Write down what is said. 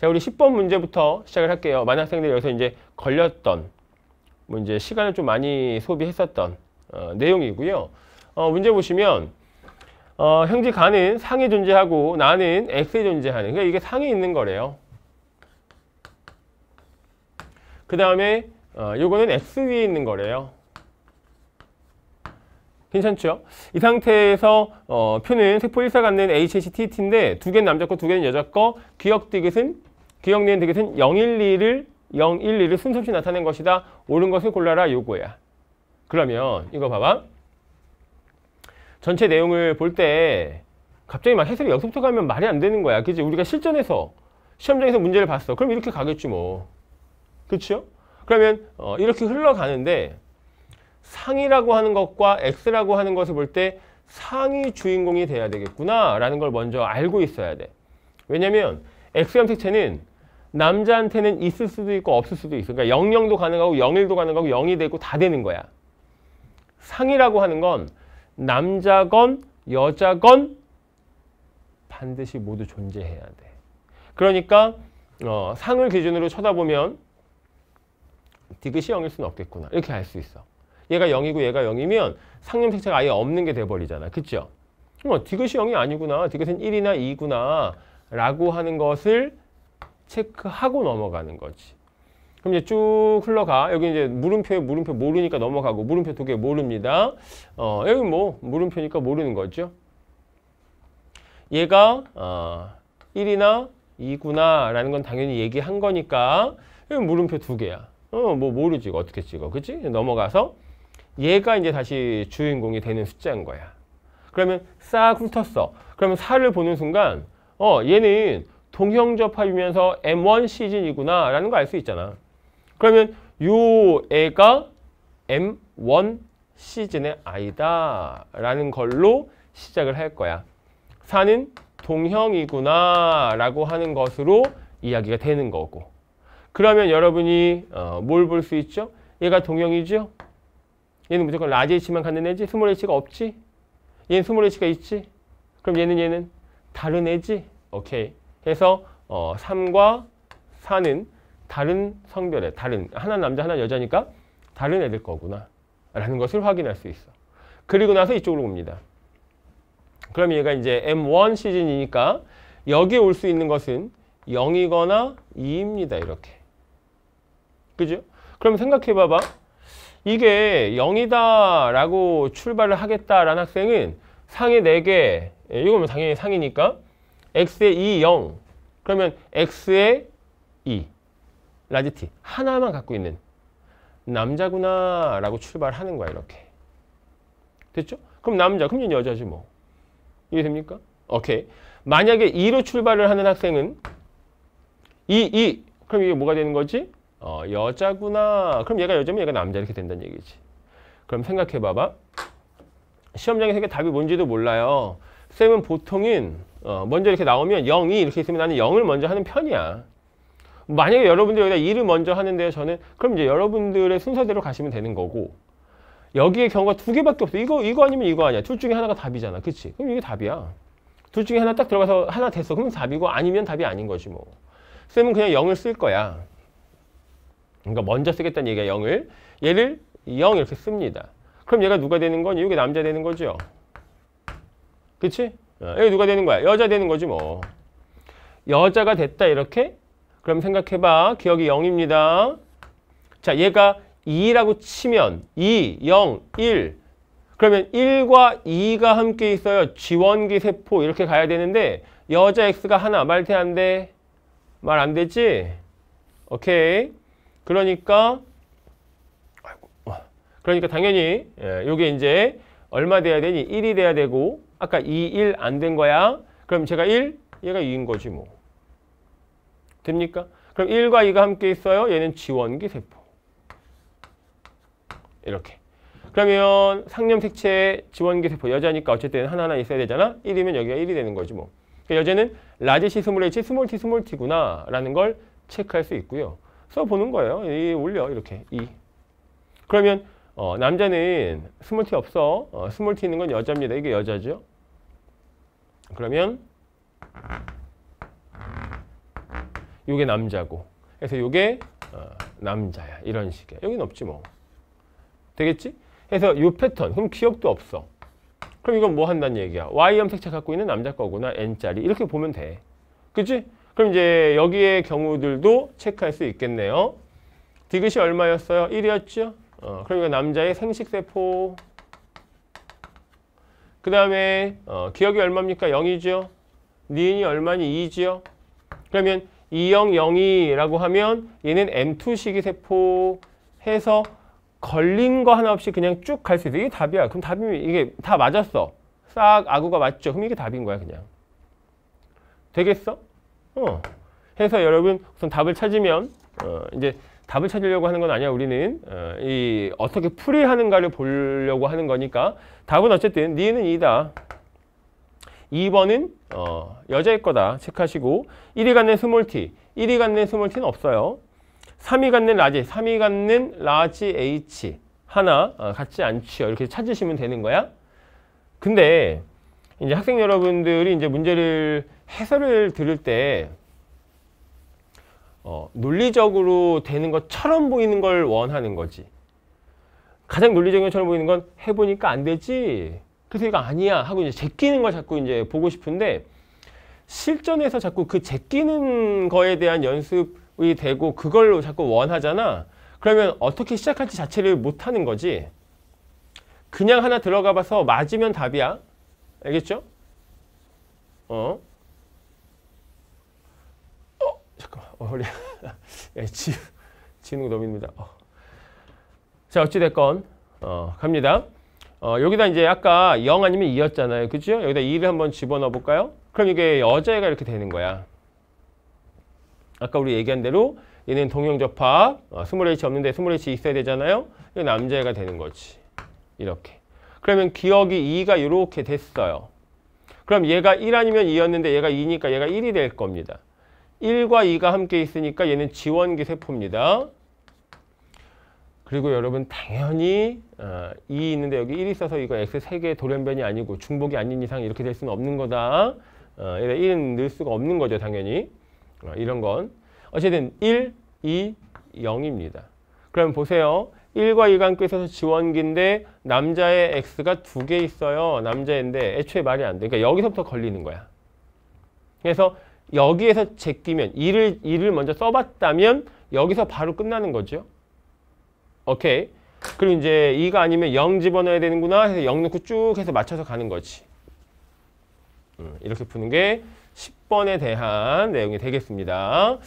자, 우리 10번 문제부터 시작을 할게요. 많은 학생들이 여기서 이제 걸렸던, 뭐 이제 시간을 좀 많이 소비했었던 어, 내용이고요. 어, 문제 보시면 어, 형제 가는 상이 존재하고 나는 x에 존재하는 그러니까 이게 상이 있는 거래요. 그 다음에 이거는 어, x 위에 있는 거래요. 괜찮죠? 이 상태에서 어, 표는 세포 1사 갖는 HHTT인데 두 개는 남자 거, 두 개는 여자 거, 기억 디귿은 기억내는 되겠은 012를 012를 순서없이 나타낸 것이다. 옳은 것을 골라라 요거야. 그러면 이거 봐봐. 전체 내용을 볼 때 갑자기 막 해석이 여기서부터 가면 말이 안 되는 거야. 그지 우리가 실전에서 시험장에서 문제를 봤어. 그럼 이렇게 가겠지 뭐. 그렇죠? 그러면 어, 이렇게 흘러가는데 상이라고 하는 것과 x라고 하는 것을 볼 때 상이 주인공이 돼야 되겠구나 라는 걸 먼저 알고 있어야 돼. 왜냐면 하 x 염색체는 남자한테는 있을 수도 있고 없을 수도 있어. 그러니까 00도 가능하고 01도 가능하고 0이 되고 다 되는 거야. 상이라고 하는 건 남자건 여자건 반드시 모두 존재해야 돼. 그러니까 어, 상을 기준으로 쳐다보면 디귿이 0일 수는 없겠구나. 이렇게 알 수 있어. 얘가 0이고 얘가 0이면 상염색체가 아예 없는 게 돼버리잖아. 그쵸? 어, 디귿이 0이 아니구나. 디귿은 1이나 2구나. 라고 하는 것을 체크하고 넘어가는 거지. 그럼 이제 쭉 흘러가. 여기 이제 물음표에 물음표 모르니까 넘어가고 물음표 두 개 모릅니다. 어, 여기 뭐 물음표니까 모르는 거죠. 얘가 어, 1이나 2구나 라는 건 당연히 얘기한 거니까 여기 물음표 두 개야. 어, 뭐 모르지. 어떻게 찍어. 그치? 넘어가서 얘가 이제 다시 주인공이 되는 숫자인 거야. 그러면 싹 훑었어. 그러면 4를 보는 순간 어 얘는 동형접합이면서 M1 시즌이구나 라는 거알수 있잖아. 그러면 요 애가 M1 시즌의 아이다 라는 걸로 시작을 할 거야. 4는 동형이구나 라고 하는 것으로 이야기가 되는 거고 그러면 여러분이 어, 뭘 볼 수 있죠? 얘가 동형이죠? 얘는 무조건 라지 에치만 갖는 애지? 스몰 치가 없지? 얘는 스몰 치가 있지? 그럼 얘는 얘는 다른 애지? 오케이. 그래서 어, 3과 4는 다른 성별의 다른 하나 남자 하나 여자니까 다른 애들 거구나 라는 것을 확인할 수 있어. 그리고 나서 이쪽으로 옵니다. 그럼 얘가 이제 M1 시즌이니까 여기올 수 있는 것은 0이거나 2입니다. 이렇게. 그죠? 그럼 생각해봐봐. 이게 0이다라고 출발을 하겠다라는 학생은 상위 4개, 예, 이거면 당연히 상이니까 x의 2, 0. 그러면 x의 2, 라지 티 하나만 갖고 있는 남자구나 라고 출발하는 거야 이렇게. 됐죠? 그럼 남자, 그럼 여자지 뭐. 이해됩니까? 오케이. 만약에 2로 출발을 하는 학생은 2, 2. 그럼 이게 뭐가 되는 거지? 어, 여자구나. 그럼 얘가 여자면 얘가 남자 이렇게 된다는 얘기지. 그럼 생각해봐봐. 시험장에서 이게 답이 뭔지도 몰라요. 쌤은 보통인 어, 먼저 이렇게 나오면 0, 이 이렇게 있으면 나는 0을 먼저 하는 편이야. 만약에 여러분들 여기다 2를 먼저 하는데요, 저는 그럼 이제 여러분들의 순서대로 가시면 되는 거고 여기에 경우가 두 개밖에 없어. 이거 이거 아니면 이거 아니야. 둘 중에 하나가 답이잖아, 그치 그럼 이게 답이야. 둘 중에 하나 딱 들어가서 하나 됐어. 그럼 답이고 아니면 답이 아닌 거지 뭐. 쌤은 그냥 0을 쓸 거야. 그러니까 먼저 쓰겠다는 얘기야, 0을. 얘를 0 이렇게 씁니다. 그럼 얘가 누가 되는 건? 이게 남자 되는 거죠. 그치? 어, 여기 누가 되는 거야? 여자 되는 거지 뭐. 여자가 됐다 이렇게? 그럼 생각해봐. 기억이 0입니다. 자 얘가 2라고 치면 2, 0, 1 그러면 1과 2가 함께 있어요. 지원기 세포 이렇게 가야 되는데 여자 X가 하나 말대 안 돼? 말 안 되지? 오케이. 그러니까 어. 그러니까 당연히 이게 예, 이제 얼마 돼야 되니? 1이 돼야 되고 아까 2, 1 안 된 거야. 그럼 제가 1, 얘가 2인 거지 뭐. 됩니까? 그럼 1과 2가 함께 있어요. 얘는 지원기 세포. 이렇게. 그러면 상념 색체 지원기 세포 여자니까 어쨌든 하나하나 있어야 되잖아. 1이면 여기가 1이 되는 거지 뭐. 그러니까 여자는 라지 시 스몰 h 스몰 t 스몰 t구나 라는 걸 체크할 수 있고요. 써보는 거예요. 이 올려 이렇게 2. 그러면 어, 남자는 스몰 티 없어. 어, 스몰 티 있는 건 여자입니다. 이게 여자죠. 그러면 이게 남자고. 그래서 이게 어, 남자야. 이런 식이야. 여기는 없지 뭐. 되겠지? 그래서 이 패턴. 그럼 기억도 없어. 그럼 이건 뭐 한다는 얘기야. Y 염색체 갖고 있는 남자 거구나. N짜리. 이렇게 보면 돼. 그치? 그럼 이제 여기의 경우들도 체크할 수 있겠네요. 디귿이 얼마였어요? 1이었죠? 어, 그니까 남자의 생식세포 그 다음에 어, 기억이 얼마입니까? 0이죠. 니은이 얼마니? 2이죠 그러면 200이라고 하면 얘는 M2 식이세포 해서 걸린 거 하나 없이 그냥 쭉 갈 수 있어. 이게 답이야. 그럼 답이 면 이게 다 맞았어. 싹 아구가 맞죠. 그럼 이게 답인 거야 그냥. 되겠어? 어. 해서 여러분 우선 답을 찾으면 어, 이제 답을 찾으려고 하는 건 아니야 우리는 어, 이 어떻게 풀이하는가를 보려고 하는 거니까 답은 어쨌든 니는 이다 2번은 어, 여자일 거다 체크하시고 1위 갖는 스몰 티1위 갖는 스몰 티는 없어요 3위 갖는 라지 3위 갖는 라지 h 하나 어, 같지 않지 이렇게 찾으시면 되는 거야 근데 이제 학생 여러분들이 이제 문제를 해설을 들을 때 어, 논리적으로 되는 것처럼 보이는 걸 원하는 거지. 가장 논리적인 것처럼 보이는 건 해보니까 안 되지. 그래서 이 아니야 하고 이제 제끼는 걸 자꾸 이제 보고 싶은데 실전에서 자꾸 그 제끼는 거에 대한 연습이 되고 그걸로 자꾸 원하잖아. 그러면 어떻게 시작할지 자체를 못하는 거지. 그냥 하나 들어가 봐서 맞으면 답이야. 알겠죠? 어? 어리 예, 지, 지는 놈입니다. 어. 자, 어찌됐건, 어, 갑니다. 어, 여기다 이제 아까 0 아니면 2였잖아요. 그죠? 여기다 2를 한번 집어넣어 볼까요? 그럼 이게 여자애가 이렇게 되는 거야. 아까 우리 얘기한 대로 얘는 동형접합, 어, 스몰 h 없는데 스몰 h 있어야 되잖아요. 이 남자애가 되는 거지. 이렇게. 그러면 기억이 2가 이렇게 됐어요. 그럼 얘가 1 아니면 2였는데 얘가 2니까 얘가 1이 될 겁니다. 1과 2가 함께 있으니까 얘는 지원기 세포입니다. 그리고 여러분 당연히 어, 2 있는데 여기 1이 있어서 이거 x 3개의 돌연변이 아니고 중복이 아닌 이상 이렇게 될 수는 없는 거다. 어, 1은 늘 수가 없는 거죠 당연히. 어, 이런 건. 어쨌든 1, 2, 0입니다. 그럼 보세요. 1과 2가 함께 있어서 지원기인데 남자의 X가 두 개 있어요. 남자인데 애초에 말이 안 돼. 그러니까 여기서부터 걸리는 거야. 그래서 여기에서 제끼면 이를 이를 먼저 써봤다면 여기서 바로 끝나는 거죠. 오케이. 그리고 이제 이가 아니면 0 집어넣어야 되는구나 해서 0 넣고 쭉 해서 맞춰서 가는 거지. 음, 이렇게 푸는 게 10번에 대한 내용이 되겠습니다.